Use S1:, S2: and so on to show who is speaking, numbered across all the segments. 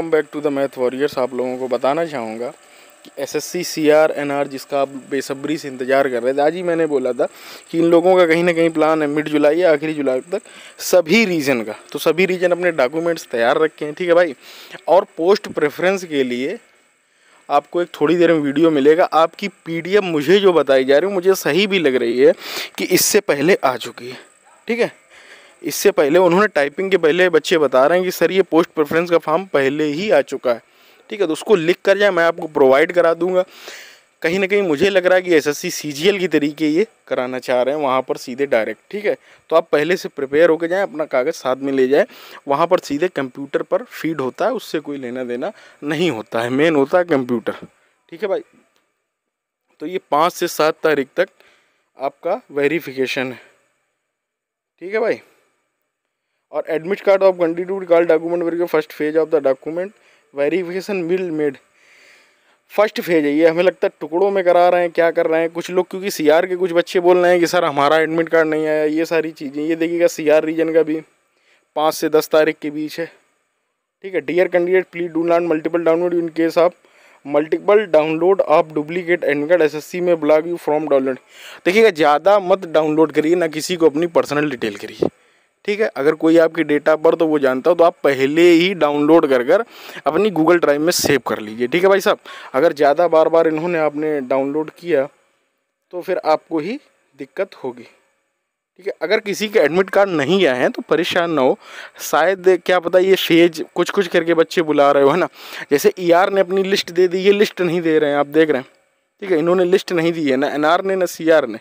S1: welcome back to the Math Warriors आप लोगों को बताना चाहूँगा कि S S C C R N R जिसका आप बेसब्री से इंतज़ार कर रहे थे आज ही मैंने बोला था कि इन लोगों का कहीं ना कहीं प्लान है मिड जुलाई या आखिरी जुलाई तक सभी रीजन का तो सभी रीजन अपने डॉक्यूमेंट्स तैयार रखे हैं ठीक है भाई और पोस्ट प्रेफरेंस के लिए आपको एक थोड़ी देर में वीडियो मिलेगा आपकी पीडीएफ मुझे जो बताई जा रही है मुझे सही भी लग रही है कि इससे पहले आ चुकी है ठीक है इससे पहले उन्होंने टाइपिंग के पहले बच्चे बता रहे हैं कि सर ये पोस्ट प्रेफरेंस का फॉर्म पहले ही आ चुका है ठीक है तो उसको लिख कर जाए मैं आपको प्रोवाइड करा दूंगा कहीं ना कहीं मुझे लग रहा है कि SSC CGL C C G L की तरीके ये कराना चाह रहे हैं वहाँ पर सीधे डायरेक्ट ठीक है तो आप पहले से प्रिपेयर होकर जाएँ अपना कागज़ साथ में ले जाएँ वहाँ पर सीधे कंप्यूटर पर फीड होता है उससे कोई लेना देना नहीं होता है मेन होता है कंप्यूटर ठीक है भाई तो ये पाँच से सात तारीख तक आपका वेरीफिकेशन है ठीक है भाई और admit card of country to recall document document first phase of the document verification will made first phase है ये हमें लगता है टुकड़ों में करा रहे हैं क्या कर रहे हैं कुछ लोग क्योंकि सीआर के कुछ बच्चे बोल रहे हैं कि सर हमारा एडमिट कार्ड नहीं आया ये सारी चीज़ें ये देखिएगा सीआर रीजन का भी पाँच से दस तारीख के बीच है ठीक है dear candidate please do not multiple download in case of multiple download of duplicate admit cards may block you from download देखिएगा ज़्यादा मत डाउनलोड करिए ना किसी को अपनी पर्सनल डिटेल करिए ठीक है अगर कोई आपकी डेटा पर तो वो जानता हो तो आप पहले ही डाउनलोड कर कर अपनी गूगल ड्राइव में सेव कर लीजिए ठीक है भाई साहब अगर ज़्यादा बार बार इन्होंने आपने डाउनलोड किया तो फिर आपको ही दिक्कत होगी ठीक है अगर किसी के एडमिट कार्ड नहीं आए हैं तो परेशान ना हो शायद क्या पता ये फेज कुछ कुछ करके बच्चे बुला रहे हो है ना जैसे ई e ER ने अपनी लिस्ट दे दी ये लिस्ट नहीं दे रहे हैं आप देख रहे हैं ठीक है इन्होंने लिस्ट नहीं दी है ना एन ने ना सी ने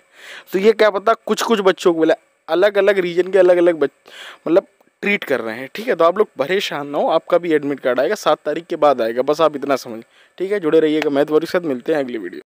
S1: तो ये क्या पता कुछ कुछ बच्चों को बोला अलग अलग रीजन के अलग अलग मतलब ट्रीट कर रहे हैं ठीक है तो आप लोग परेशान ना हो आपका भी एडमिट कार्ड आएगा सात तारीख के बाद आएगा बस आप इतना समझ ठीक है जुड़े रहिएगा मैं वर्ग साथ मिलते हैं अगली वीडियो